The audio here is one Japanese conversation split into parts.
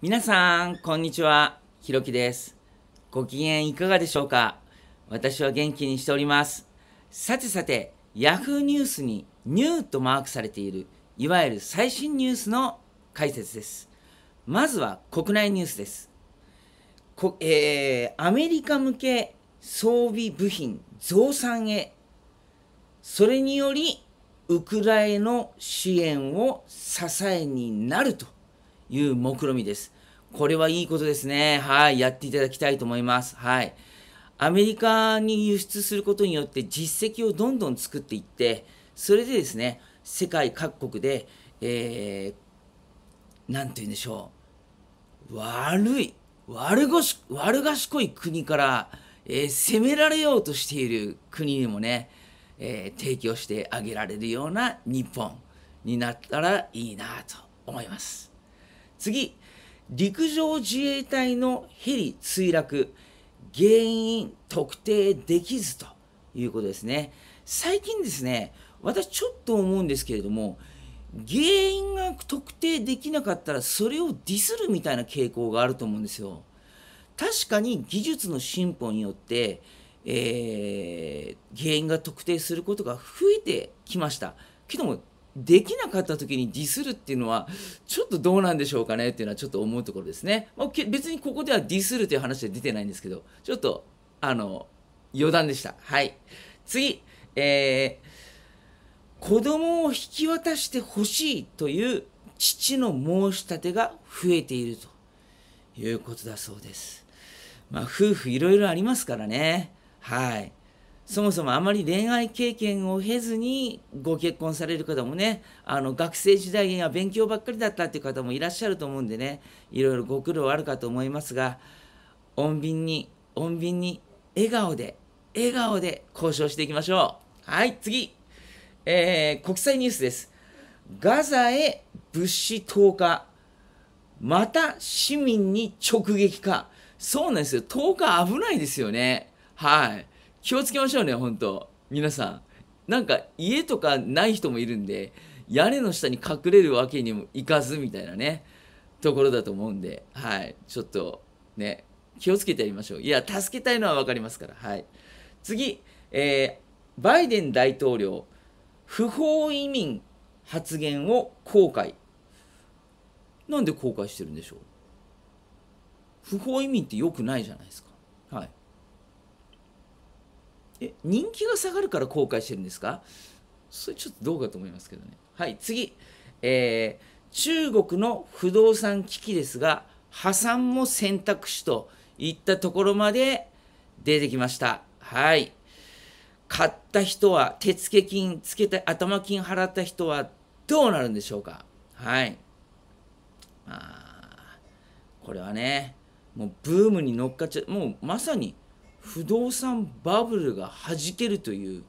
皆さん、こんにちは。ひろきです。ご機嫌いかがでしょうか私は元気にしております。さてさて、Yahoo ニュースにニューとマークされている、いわゆる最新ニュースの解説です。まずは国内ニュースです。こえー、アメリカ向け装備部品増産へ。それにより、ウクライナの支援を支えになると。いう目論みです。これはいいことですね。はい。やっていただきたいと思います。はい。アメリカに輸出することによって実績をどんどん作っていって、それでですね、世界各国で、えー、なんて言うんでしょう。悪い、悪ごし、悪賢い国から、えー、攻められようとしている国にもね、えー、提供してあげられるような日本になったらいいなと思います。次、陸上自衛隊のヘリ墜落、原因特定できずということですね。最近ですね、私ちょっと思うんですけれども、原因が特定できなかったらそれをディスるみたいな傾向があると思うんですよ。確かに技術の進歩によって、えー、原因が特定することが増えてきました。けどもできなかった時にディスるっていうのはちょっとどうなんでしょうかねっていうのはちょっと思うところですね、まあ、別にここではディスるという話は出てないんですけどちょっとあの余談でしたはい次えー、子供を引き渡してほしいという父の申し立てが増えているということだそうですまあ夫婦いろいろありますからねはいそもそもあまり恋愛経験を経ずにご結婚される方もねあの学生時代には勉強ばっかりだったっていう方もいらっしゃると思うんでねいろいろご苦労あるかと思いますが穏便に穏便に笑顔で笑顔で交渉していきましょうはい次、えー、国際ニュースですガザへ物資投下また市民に直撃かそうなんですよ10日危ないですよねはい気をつけましょうね、本当皆さん。なんか家とかない人もいるんで、屋根の下に隠れるわけにもいかずみたいなね、ところだと思うんで、はい。ちょっとね、気をつけてやりましょう。いや、助けたいのは分かりますから。はい。次、えー、バイデン大統領、不法移民発言を後悔。なんで後悔してるんでしょう不法移民って良くないじゃないですか。え人気が下がるから後悔してるんですかそれちょっとどうかと思いますけどねはい次、えー、中国の不動産危機ですが破産も選択肢といったところまで出てきましたはい買った人は手付金つけた頭金払った人はどうなるんでしょうかはいまあこれはねもうブームに乗っかっちゃもうまさに不動産バブルが弾けるという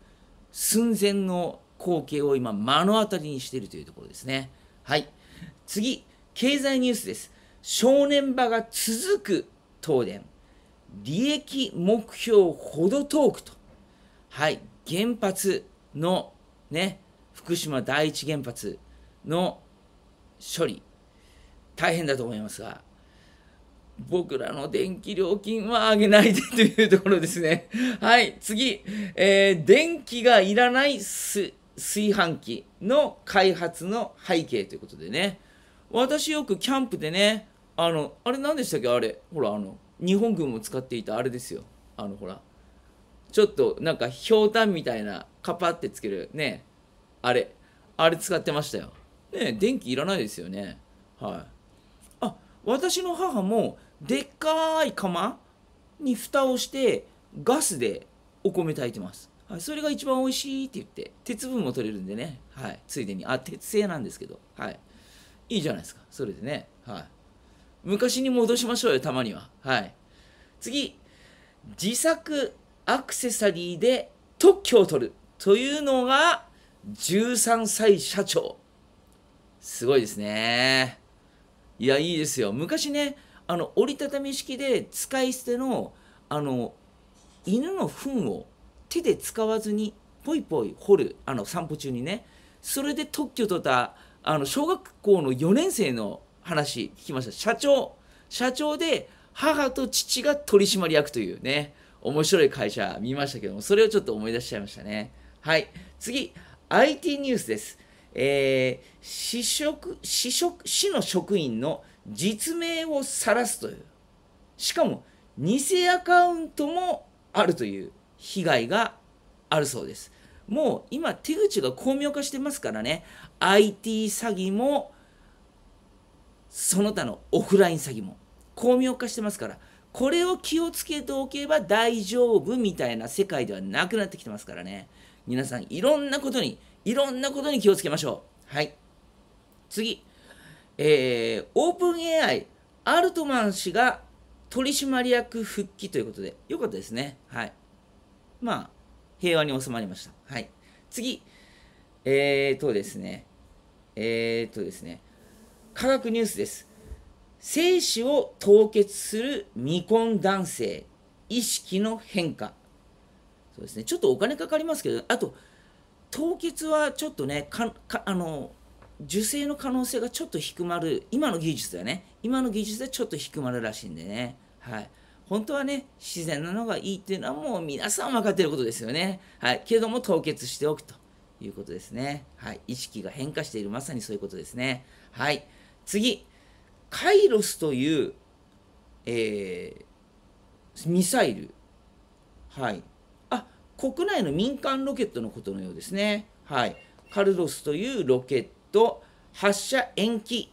寸前の光景を今目の当たりにしているというところですね。はい。次、経済ニュースです。正念場が続く東電。利益目標ほど遠くと。はい。原発のね、福島第一原発の処理。大変だと思いますが、僕らの電気料金は上げないでというところですね。はい、次、えー、電気がいらない炊飯器の開発の背景ということでね。私よくキャンプでね、あの、あれ何でしたっけあれ、ほら、あの、日本軍も使っていたあれですよ。あの、ほら、ちょっとなんか、ひょうたんみたいな、カパってつける、ね、あれ、あれ使ってましたよ。ね、電気いらないですよね。はい。私の母もでっかい釜に蓋をしてガスでお米炊いてます、はい、それが一番おいしいって言って鉄分も取れるんでね、はい、ついでにあ鉄製なんですけど、はい、いいじゃないですかそれでね、はい、昔に戻しましょうよたまには、はい、次自作アクセサリーで特許を取るというのが13歳社長すごいですねいやいいですよ昔ねあの折りたたみ式で使い捨てのあの犬の糞を手で使わずにポイポイ掘るあの散歩中にねそれで特許取ったあの小学校の4年生の話聞きました社長社長で母と父が取締役というね面白い会社見ましたけどもそれをちょっと思い出しちゃいましたねはい次 IT ニュースですえー、市職市職市の職員の実名を晒すという、しかも偽アカウントもあるという被害があるそうです。もう今手口が巧妙化してますからね、IT 詐欺も、その他のオフライン詐欺も巧妙化してますから、これを気をつけておけば大丈夫みたいな世界ではなくなってきてますからね。皆さんいろんなことにいろんなことに気をつけましょう。はい。次。えー、オープン AI、アルトマン氏が取締役復帰ということで、よかったですね。はい。まあ、平和に収まりました。はい。次。えーとですね。えーとですね。科学ニュースです。精子を凍結する未婚男性、意識の変化。そうですね。ちょっとお金かかりますけど、あと、凍結はちょっとねかあの受精の可能性がちょっと低まる今の技術だよね今の技術でちょっと低まるらしいんでねはい本当はね自然なのがいいっていうのはもう皆さん分かってることですよねはいけども凍結しておくということですねはい意識が変化しているまさにそういうことですねはい次カイロスという、えー、ミサイルはい国内の民間ロケットのことのようですね。はい、カルロスというロケット発射延期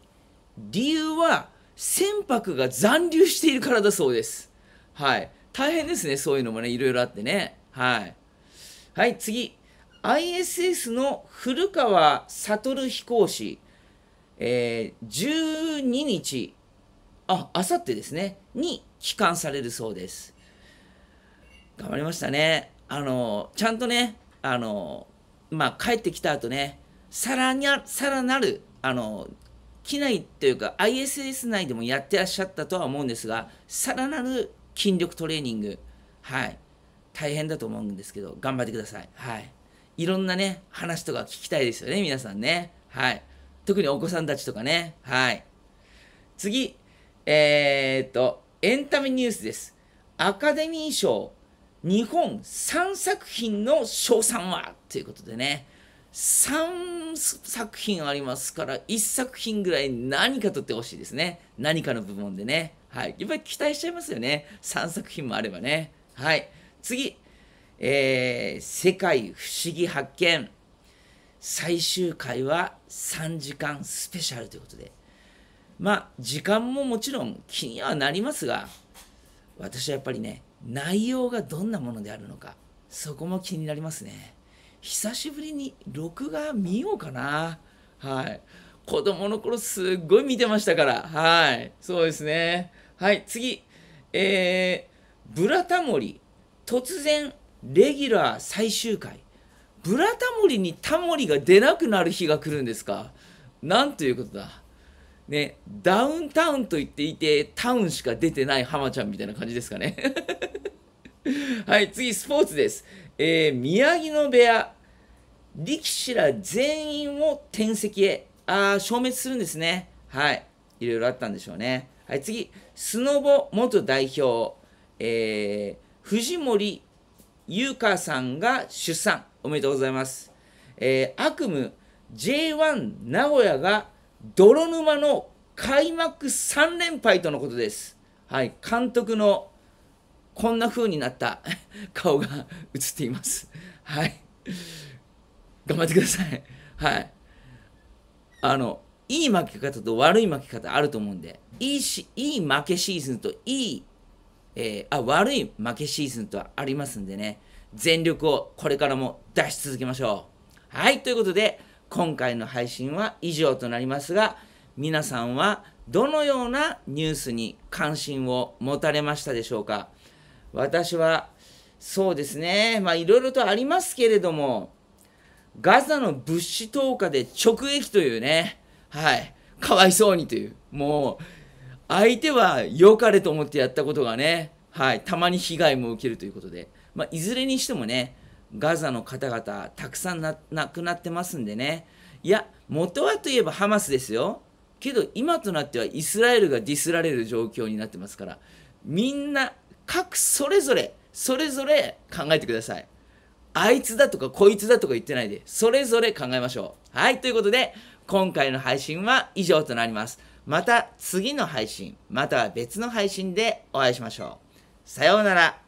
理由は船舶が残留しているからだそうです。はい、大変ですねそういうのもねいろいろあってね。はい、はい、次 ISS の古川悟飛行士、えー、12日ああさってですねに帰還されるそうです。頑張りましたね。あのちゃんとねあの、まあ、帰ってきた後ねさらにさらなるあの機内というか ISS 内でもやってらっしゃったとは思うんですがさらなる筋力トレーニングはい大変だと思うんですけど頑張ってくださいはいいろんなね話とか聞きたいですよね皆さんねはい特にお子さんたちとかねはい次えー、っとエンタメニュースですアカデミー賞日本3作品の賞賛はということでね3作品ありますから1作品ぐらい何かとってほしいですね何かの部門でねはいやっぱり期待しちゃいますよね3作品もあればねはい次えー、世界不思議発見」最終回は3時間スペシャルということでまあ時間ももちろん気にはなりますが私はやっぱりね内容がどんなものであるのかそこも気になりますね久しぶりに録画見ようかなはい子供の頃すっごい見てましたからはいそうですねはい次えー、ブラタモリ突然レギュラー最終回ブラタモリにタモリが出なくなる日が来るんですかなんということだね、ダウンタウンと言っていて、タウンしか出てない浜ちゃんみたいな感じですかね。はい、次、スポーツです。えー、宮城野部屋、力士ら全員を転籍へ、あ消滅するんですね。はい、いろいろあったんでしょうね。はい、次、スノボ元代表、えー、藤森優香さんが出産、おめでとうございます。えー、悪夢 J1 名古屋が泥沼の開幕3連敗とのことです。はい、監督のこんな風になった 顔が映っています。はい。頑張ってください。はい。あの、いい負け方と悪い負け方あると思うんで、いいし、いい負けシーズンといい、えー、あ、悪い負けシーズンとはありますんでね、全力をこれからも出し続けましょう。はい、ということで、今回の配信は以上となりますが、皆さんはどのようなニュースに関心を持たれましたでしょうか私はそうですねまあいろいろとありますけれどもガザの物資投下で直撃というねはいかわいそうにというもう相手は良かれと思ってやったことがねはいたまに被害も受けるということで、まあ、いずれにしてもねガザの方々たくさんな亡くなってますんでねいや元はといえばハマスですよけど今となってはイスラエルがディスられる状況になってますからみんな各それぞれそれぞれ考えてくださいあいつだとかこいつだとか言ってないでそれぞれ考えましょうはいということで今回の配信は以上となりますまた次の配信または別の配信でお会いしましょうさようなら